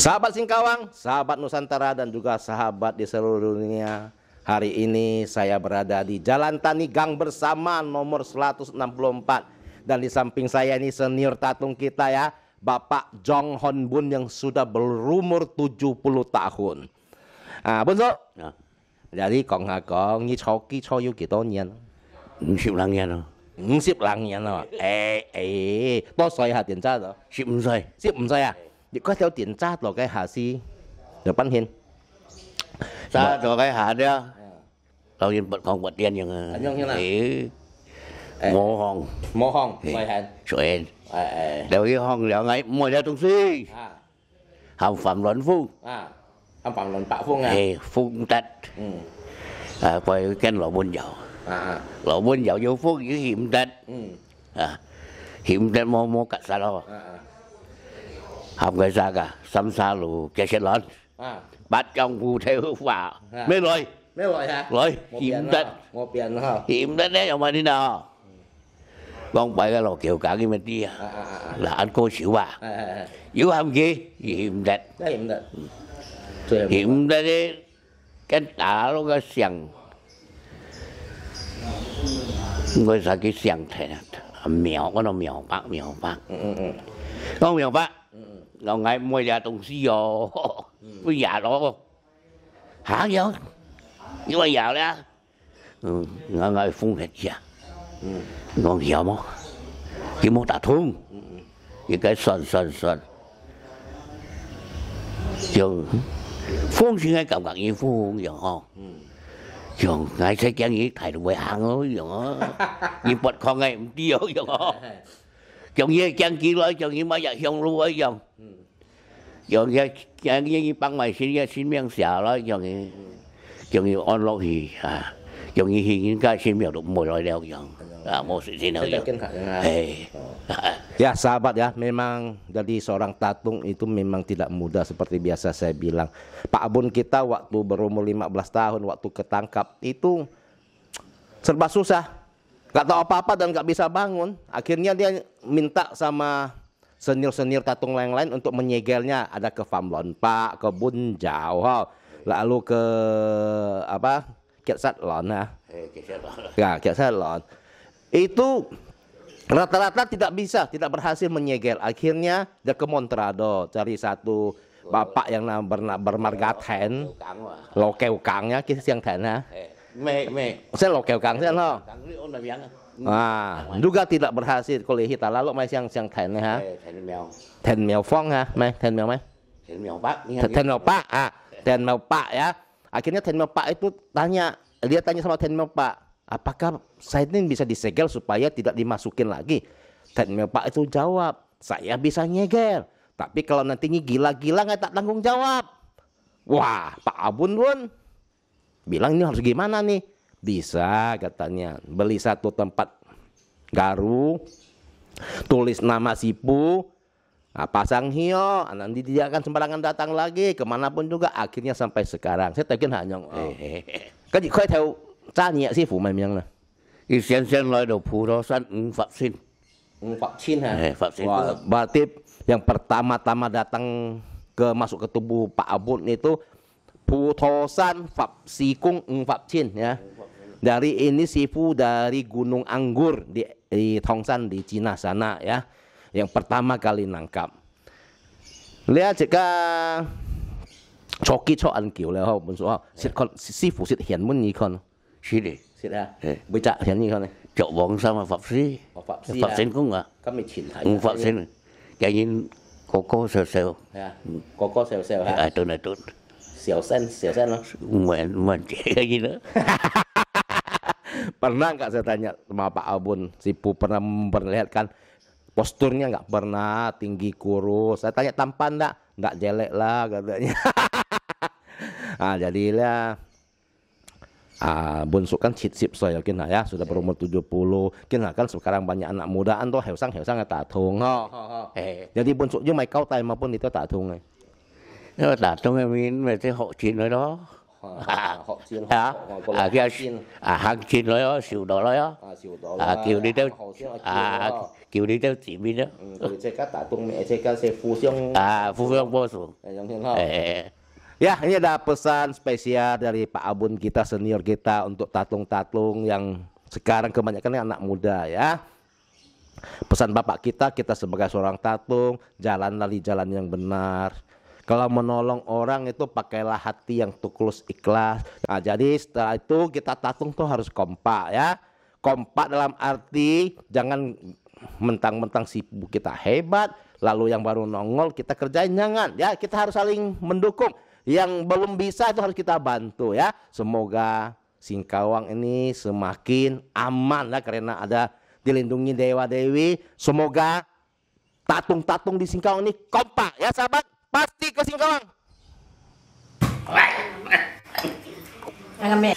Sahabat Singkawang, sahabat Nusantara dan juga sahabat di seluruh dunia. Hari ini saya berada di Jalan Tani Gang bersama nomor 164 dan di samping saya ini senior tatung kita ya, Bapak Jong Hon Bun yang sudah berumur 70 tahun. Ah, Bun so. Ya. Jadi kong ha kong ni chou ki chou yu ki to gitu, nian. lang ya, nian lo. lang ya, nian Eh eh, to soi ha tian cha lo. Sip 5 soi. thì theo tiền cha tỏ cái hà si được bắn hiền cha tỏ cái hà đó đầu tiên bận không bận tiền nhưng thì mô hồng mô hồng mày hẹn rồi đều cái hồng đều ngay mồi ra trong si à. hàm phẩm luận phu à, hàm phẩm luận bạo phu nghe phu tật ừ. à, quay cái lỗ buôn dầu lỗ buôn dầu vô phu cái hiểm tật ừ. hiểm tật mô mô cắt xa học cái xa cả à, xăm xa lù kẻ sẽ lớn à. bắt trong vu theo hướng vào à. mới rồi mới rồi hả rồi hiểm đất một biển hả hiểm đất đấy ông mà đi nào con bảy cái lò kiểu cả cái mình đi à. À, à, à, à. là anh cô xỉu bà xỉu không gì hiểm đất hiểm đất hiểm đất đấy cái đã nó cái xiềng người sao cái xiềng thế này mèo có nó mèo bác mèo bác ừ, ừ, ừ. con mèo bác 너가 뭐야 동시요 뭐야로 하요 이거 야래 ừ ngài ừ, phun hết chưa ừ. ngon hiểu không chỉ muốn đã thương những ừ, cái sần sần sần trường phun xin ngay cảm giác như phun vậy không trường ngài sẽ chẳng nghĩ thầy được bài hàng rồi vậy như bật con ngày cũng tiêu vậy không 仲要張子女仲要乜日向老嗰樣，仲要將呢幫埋先嘅先命社啦，仲要仲要安樂去啊，仲要去家先命都冇來了樣。Ah, ya, sahabat ya, memang jadi seorang tatung itu memang tidak mudah seperti biasa saya bilang. Pak Abun kita waktu berumur 15 tahun, waktu ketangkap itu serba susah gak tahu apa-apa dan gak bisa bangun. Akhirnya dia minta sama senior-senior tatung lain-lain untuk menyegelnya. Ada ke Famlon Pak, ke Bunjau, lalu ke apa? Kiatsatlon eh, ya. Ya, Kiatsatlon. Itu rata-rata tidak bisa, tidak berhasil menyegel. Akhirnya dia ke Montrado cari satu bapak yang bernama bermargaten, oh, lokeu ya kisah yang tanah. Mei, mei. Saya lokal kang saya no. ah juga tidak berhasil kalau kita lalu mai siang siang ten ha. Ten miao. Ten miao fong ha, mai ten miao mai. Ten miao pak. Ten miao pak ah. Ten miao pak ya. Akhirnya ten miao pak itu tanya, dia tanya sama ten miao pak, apakah saya ini bisa disegel supaya tidak dimasukin lagi? Ten miao pak itu jawab, saya bisa nyegel. Tapi kalau nantinya gila-gila nggak tak tanggung jawab. Wah, Pak Abun Bun bilang ini harus gimana nih? Bisa katanya beli satu tempat garu, tulis nama sipu, nah, pasang hio, nah, nanti dia akan sembarangan datang lagi kemanapun juga. Akhirnya sampai sekarang saya tahu hanya oh. eh. kan kau tahu khơi theo fu nhẹ sư isian mày miếng là y sen sen loại đầu phù san vaksin hmm, vaksin xin eh, vaksin berarti yang pertama-tama datang ke masuk ke tubuh Pak Abun itu Pu San Fab Sikung Ng Fab Chin ya. Dari ini Sifu dari Gunung Anggur di, di Tongsan di Cina sana ya. Yang pertama kali nangkap. Lihat jika Choki cho ăn kiểu là không, mình số Xịt dạ. con, sư phụ xịt hiển muốn gì con? Xịt đi. Xịt à? Bây giờ hiển gì con này? Chỗ bọn sao Pháp Sĩ? Pháp Sĩ Pháp Sĩ cũng à? Các mình chỉnh lại. Ừ, Pháp Sĩ này. Cái nhìn có cô sèo sèo. Có cô sèo sèo hả? À, tôi này tôi Sen lah main main kayak gitu pernah nggak saya tanya sama Pak Abun Pu pernah memperlihatkan posturnya nggak pernah tinggi kurus saya tanya tampan nggak nggak jelek lah katanya ah jadilah Ah, Bunsuk kan cip cip saya kena ya sudah berumur tujuh puluh, kena kan sekarang banyak anak mudaan tuh heusang heusang ya, tak tung Oh, eh, oh, oh. jadi Bunsuk juga mai kau tai maupun itu tak tung Eh nhưng mà đảng trong em in về cái hộ chín nói đó à họ chiến à à kia à hàng chiến nói đó xỉu đó nói đó à kiểu đi theo à kiểu đi theo chỉ mình đó chơi cá tả tung mẹ chơi cá xe phu siang à phu siang bos Ya, ini ada pesan spesial dari Pak Abun kita senior kita untuk tatung-tatung yang sekarang kebanyakan anak muda ya. Pesan Bapak kita, kita sebagai seorang tatung, jalanlah di jalan yang benar kalau menolong orang itu pakailah hati yang tulus ikhlas. Nah, jadi setelah itu kita tatung tuh harus kompak ya. Kompak dalam arti jangan mentang-mentang si kita hebat, lalu yang baru nongol kita kerjain jangan ya. Kita harus saling mendukung. Yang belum bisa itu harus kita bantu ya. Semoga Singkawang ini semakin aman lah karena ada dilindungi dewa dewi. Semoga tatung-tatung di Singkawang ini kompak ya sahabat. Pasti ke Singkawang. Ngambil.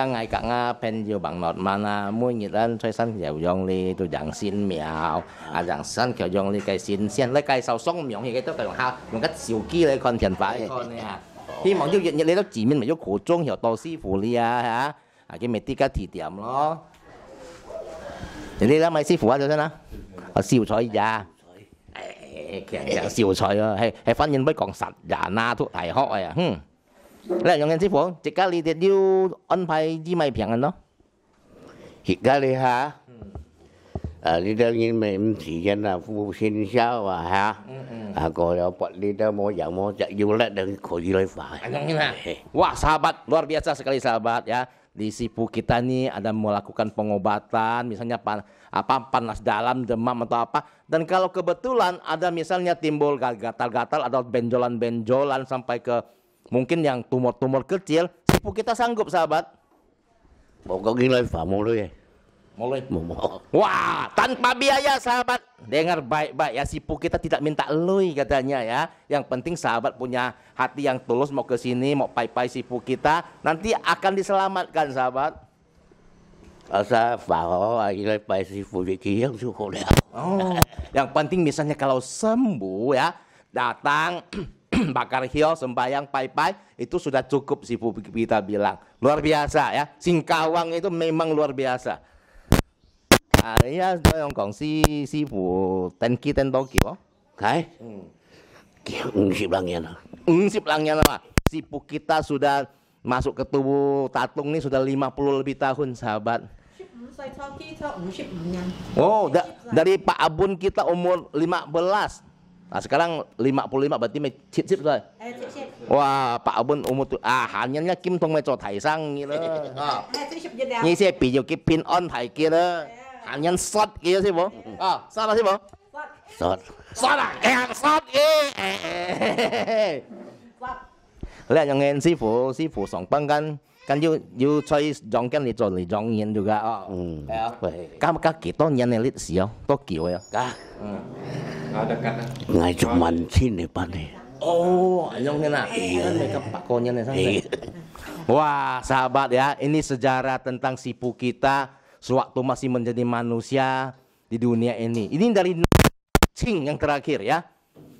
là ngày càng à bên nhiều bằng nọt mà na mỗi nhiệt lên xoay sân nhiều dòng đi tôi chẳng xin mèo à chẳng sân kiểu dòng đi cái xin xin lấy cái sau sống miệng thì cái tất cả bằng hao bằng cách siêu kia lấy con tiền phải con này ha hy vọng giúp nhiệt nhiệt lấy đó chỉ mình mà giúp khổ trung hiểu tổ sư phụ đi à hả à cái mệt tí cái thì điểm đó thì đi là mấy sư phụ à rồi sao nào à siêu soi già kẹn siêu soi à hay phát nhân với còn sạch giả na thuốc thầy họ à hừm lihat 嗱，用緊師傅，即刻你哋要安排支米平咯。而家你嚇，誒呢啲因為咁時間啊，富先生啊嚇，啊個有 pot lihat dah mau yang mau jak yulat dan koi lefa. Wah sahabat luar biasa sekali sahabat ya. Di Sipu kita nih ada melakukan pengobatan misalnya pan, apa ah, panas dalam demam atau apa dan kalau kebetulan ada misalnya timbul gatal-gatal atau benjolan-benjolan sampai ke Mungkin yang tumor-tumor kecil, sipu kita sanggup sahabat. Pokok gila mau lu ya. Mau mau. Wah, tanpa biaya sahabat. Dengar baik-baik ya, sipu kita tidak minta lu katanya ya. Yang penting sahabat punya hati yang tulus mau ke sini, mau pai-pai sipu kita, nanti akan diselamatkan sahabat. Asa faho akhirnya pai sipu yang suhu Oh, yang penting misalnya kalau sembuh ya, datang bakar hio, sembayang, pai-pai, itu sudah cukup si kita bilang. Luar biasa ya, Singkawang itu memang luar biasa. Nah, iya, si tenki biasa. 啊，人家都用講師師傅登記登到幾喎？係，嗯，五十 lang yana. 五十 lang langnya lah. sifu kita sudah masuk ke tubuh Tatung nih sudah 50 lebih tahun sahabat. Oh, da dari Pak Abun kita umur 15, Nah sekarang 55 berarti chip chip lah. Wah Pak Abun umur tuh ah hanyanya Kim Tong Meco Tai Sang ini Ah. Ni saya pinjau pin on kia kira. Ya. Hanyan short kira sih bu ya. Ah salah sih bu. Shot. Shot Short. eh shot eh. Lihat yang ngin sih bu sih bu song pang kan kan you you cai jongkan ni cai jongin juga oh hmm. ya kam kau kita nyan sih sio Tokyo ya ka ada kata ngai cuma sini nih oh anyong kena iya mereka konya nih sampai wah sahabat ya ini sejarah tentang sipu kita sewaktu masih menjadi manusia di dunia ini ini dari Ching yang terakhir ya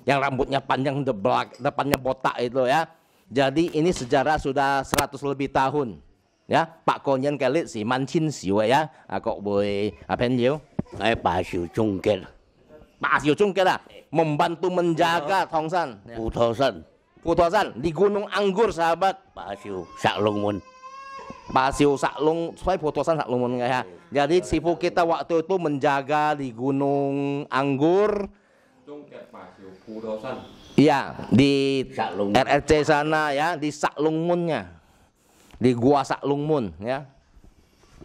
yang rambutnya panjang the black depannya botak itu ya jadi ini sejarah sudah 100 lebih tahun. Ya, Pak Konyen kali si mancin xỉu ya, à, boy yang dia? Saya Pak Siu pasir Pak Siu lah, membantu menjaga Tongsan. Ya. Putosan. Putosan di Gunung Anggur sahabat. Pasir Saklungmun. Siu Saklung, saya putosan Saklungmun ya. Jadi sifu kita waktu itu menjaga di Gunung Anggur. Cungkil pasir Putosan. Iya, di RRC sana ya, di Saklungmunnya. Di gua Saklungmun ya.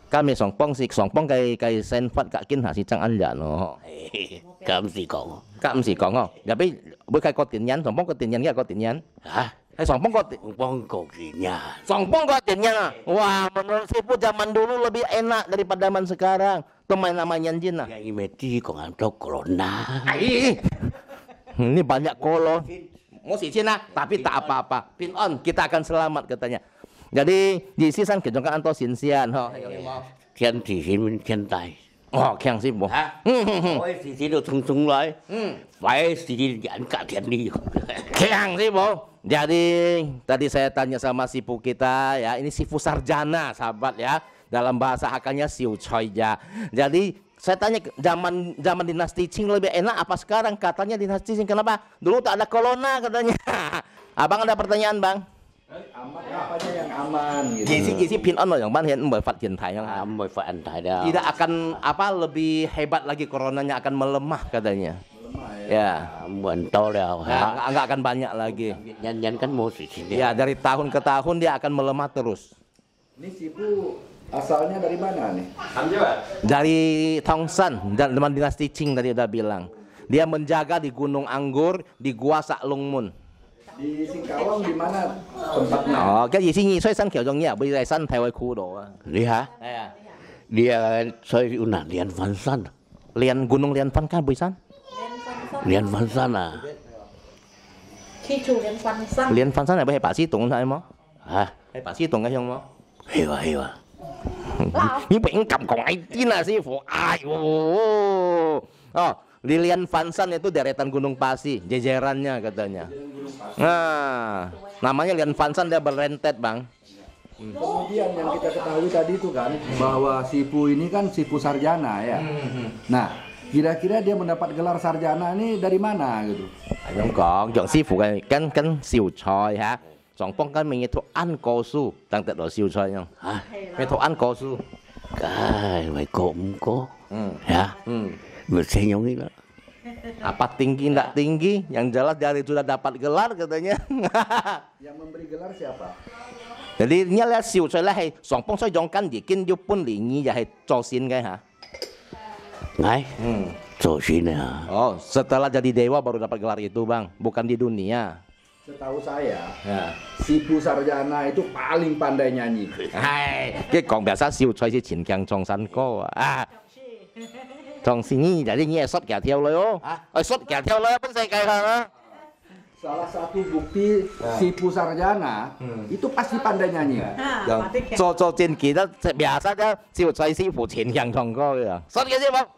Kami songpong sih songpong kai kai senfat kak kin hasi cang anja no. Kam si kong. Kam si kong oh. Tapi ya, bu kai kotin yan songpong kotin yan ya kotin yan. Hah? Kai eh, songpong kotin. Songpong kotin yan. Songpong kotin yan. Ah. Wah, menurut sipu zaman dulu lebih enak daripada zaman sekarang. nama namanya Jina. Ah. Ya imeti kong antok corona. Ai. Ah, ini banyak kolom. Musik Cina, tapi tak apa-apa. Pin on, kita akan selamat katanya. Jadi di sisi kan anto atau sinsian ho. Kian di sini kian tai. Oh, kian sih bu Ha. Hmm, hmm, hmm. Oi si tung tung lai. di sini kian kian di Kian sih bu Jadi tadi saya tanya sama sifu kita ya, ini sifu sarjana sahabat ya. Dalam bahasa hakannya siu choy Jadi saya tanya zaman zaman dinasti Qing lebih enak apa sekarang katanya dinasti Qing kenapa dulu tak ada corona katanya abang ada pertanyaan bang aman apa aja yang aman gitu isi pin on yang mana yang membuat hiện yang membuat hiện tidak akan apa lebih hebat lagi coronanya akan melemah katanya Ya, mentol ya. Enggak akan banyak lagi. Nyanyian kan musik. Ya, dari tahun ke tahun dia akan melemah terus. Ini sih Asalnya dari mana nih? Dari Tongsan dan teman dinasti Qing tadi udah bilang. Dia menjaga di Gunung Anggur di Gua Saklungmun. Di Singkawang di mana tempatnya? Oh, kayak di sini. Saya sang kiểu giống như bây giờ Lihat? theo Lihat? Dia saya unah lian Van San. Lian Gunung Lian Van kan san? Lian Van San Lian Van San. Lian Van San này bây Pak bà sĩ tùng sao em không? Hả? Bà sĩ tùng cái hei, wah. Ini pengen kong IT lah sih, Fu. Ayo. Oh, Lilian Fansan itu deretan Gunung Pasi, jejerannya katanya. Nah, namanya Lilian Fansan dia berentet, Bang. Kemudian yang kita ketahui tadi itu kan bahwa Sipu ini kan Sipu sarjana ya. Hmm, hmm, hmm. Nah, kira-kira dia mendapat gelar sarjana ini dari mana gitu? Ayo kong, jangan Sipu kan kan kan Siu Choi ha. 狀幫緊咪要讀啱個書，等得來笑出樣嚇，咩讀啱個書？梗係為國五個，嗯 ya, hmm. bersenyum gitu. Apa tinggi tidak tinggi? Yang jelas dari sudah dapat gelar katanya. yang memberi gelar siapa? Jadi nya lihat siu saya lah, sompong saya jongkan jikin dia pun lingi ya cosin kan, ha. Ngai? Hmm. Cosin ya. Oh, setelah jadi dewa baru dapat gelar itu bang, bukan di dunia. Setahu saya, ya. si Bu Sarjana itu paling pandai nyanyi. Hai, kita kong biasa siu cuy si Chin Kiang Chong San Ko. Ah, Chong Sini, jadi ini esot kaya tiaw loyo. Ah, esot kaya tiaw loyo pun saya kaya Salah satu bukti si Bu Sarjana hmm. itu pasti pandai nyanyi. Ya. Cocok Chin Kiang, biasa dia siu cuy si Bu Chin Kiang Chong Ko. Esot ya. kaya tiaw loyo.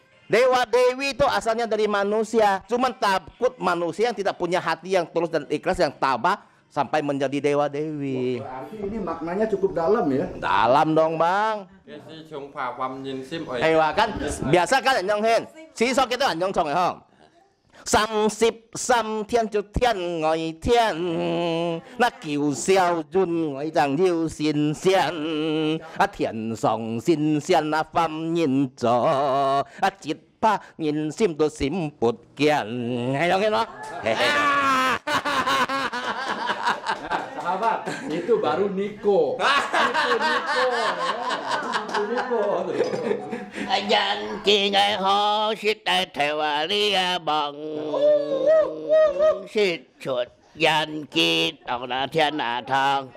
Dewa Dewi itu asalnya dari manusia. Cuman takut manusia yang tidak punya hati yang tulus dan ikhlas yang tabah sampai menjadi dewa dewi. Wah, ini maknanya cukup dalam ya? Dalam dong bang. Ewa ya, oh iya. kan biasa kan nyong hen. sok itu nyong cong ya hong. 三十三天就天外天，那九霄云外上又神仙，啊天上神仙那凡人做，啊只怕人心都心不坚，哎侬嘿 itu baru Niko. itu Niko. Itu Niko. Dân chi ngay ho xít đại thèo à li à bằng xít chuột dân chi tổng là thiên à thằng.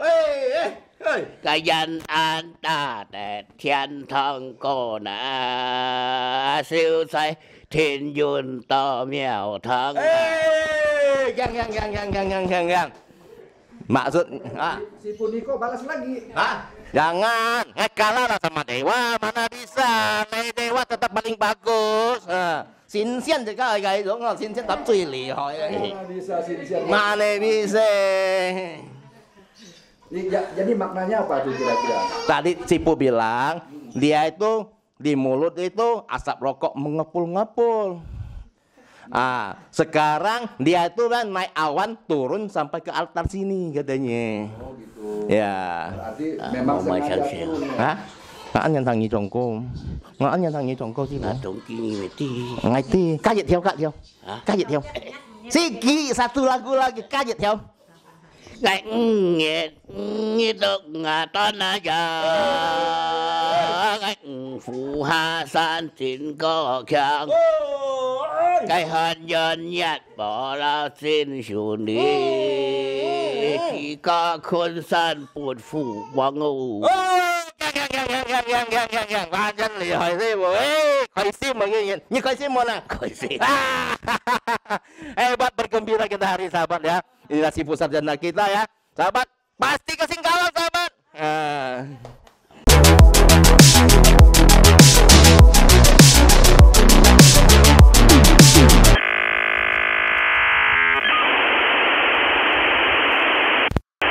Cái dân an ta để thiên thằng cô nà siêu say thiên duyên to mèo thằng. Ê, găng găng găng găng găng găng găng. Maksud ah. si Puniko balas lagi. Ah, Jangan, eh, kalah lah sama Dewa, mana bisa? Nah, Dewa tetap paling bagus. ah. Sinsian juga guys, dong, oh, Sinsian tetap cuy lihoi. Oh, ya. Mana bisa Sinsian? Mana bisa? Jadi maknanya apa tuh kira-kira? Tadi Cipu bilang dia itu di mulut itu asap rokok mengepul-ngepul Ah, sekarang dia itu kan naik awan turun sampai ke altar sini katanya. Oh gitu. Ya. Berarti ah, memang sengaja turun. Ya? Hah? Ngaan yang tangi jongko. Ngaan yang tangi jongko sih. Nah, dongki ngiti. Ngiti. Kajet ya, Kak, ya. Kajet ya. Siki satu lagu lagi kajet ya. gạch nghiệt tượng tân giờ gạch phù hà san xin có khang cái hân nhân nhạt bỏ ra xin chủ đi chỉ có khôn san buồn phủ quá ngu ba chân lì hỏi gì bố ấy khỏi sim mà như như khỏi sim mana khỏi sim eh buat bergembira kita hari sahabat ya dinasti pusat janda kita ya. Sahabat, pasti kesingkalan sahabat. Ah.